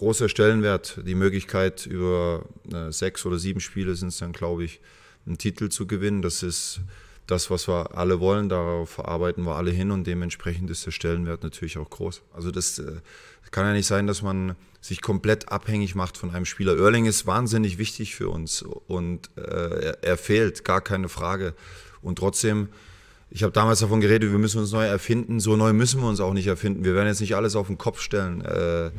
großer Stellenwert, die Möglichkeit, über äh, sechs oder sieben Spiele sind es dann, glaube ich, einen Titel zu gewinnen. Das ist das, was wir alle wollen. Darauf arbeiten wir alle hin und dementsprechend ist der Stellenwert natürlich auch groß. Also das äh, kann ja nicht sein, dass man sich komplett abhängig macht von einem Spieler. Oerling ist wahnsinnig wichtig für uns und äh, er, fehlt, gar keine Frage. Und trotzdem, ich habe damals davon geredet, wir müssen uns neu erfinden. So neu müssen wir uns auch nicht erfinden. Wir werden jetzt nicht alles auf den Kopf stellen. Äh,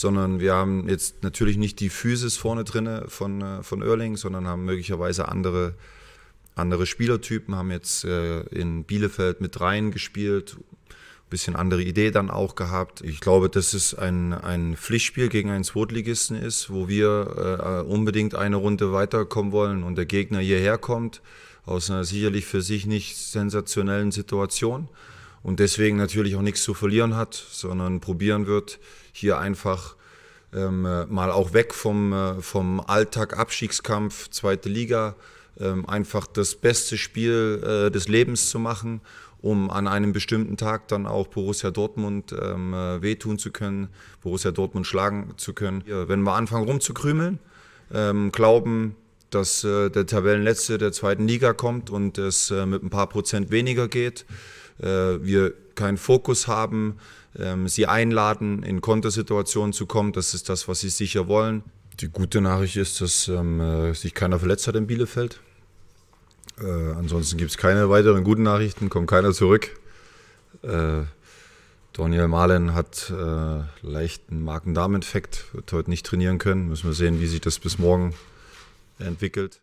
sondern wir haben jetzt natürlich nicht die Physis vorne drin von, äh, von Erling, sondern haben möglicherweise andere, andere Spielertypen, haben jetzt äh, in Bielefeld mit dreien gespielt, ein bisschen andere Idee dann auch gehabt. Ich glaube, dass es ein, ein Pflichtspiel gegen einen Zweitligisten ist, wo wir äh, unbedingt eine Runde weiterkommen wollen und der Gegner hierher kommt, aus einer sicherlich für sich nicht sensationellen Situation und deswegen natürlich auch nichts zu verlieren hat, sondern probieren wird, hier einfach ähm, äh, mal auch weg vom, äh, vom Alltag Abstiegskampf, zweite Liga, ähm, einfach das beste Spiel äh, des Lebens zu machen, um an einem bestimmten Tag dann auch Borussia Dortmund ähm, äh, wehtun zu können, Borussia Dortmund schlagen zu können. Wenn wir anfangen rumzukrümeln, ähm, glauben, dass äh, der Tabellenletzte der zweiten Liga kommt und es äh, mit ein paar Prozent weniger geht, äh, wir keinen Fokus haben, ähm, sie einladen, in Kontersituationen zu kommen. Das ist das, was sie sicher wollen. Die gute Nachricht ist, dass ähm, äh, sich keiner verletzt hat in Bielefeld. Äh, ansonsten gibt es keine weiteren guten Nachrichten, kommt keiner zurück. Daniel Mahlen hat äh, leichten Magen-Darm-Infekt, wird heute nicht trainieren können. Müssen wir sehen, wie sich das bis morgen entwickelt.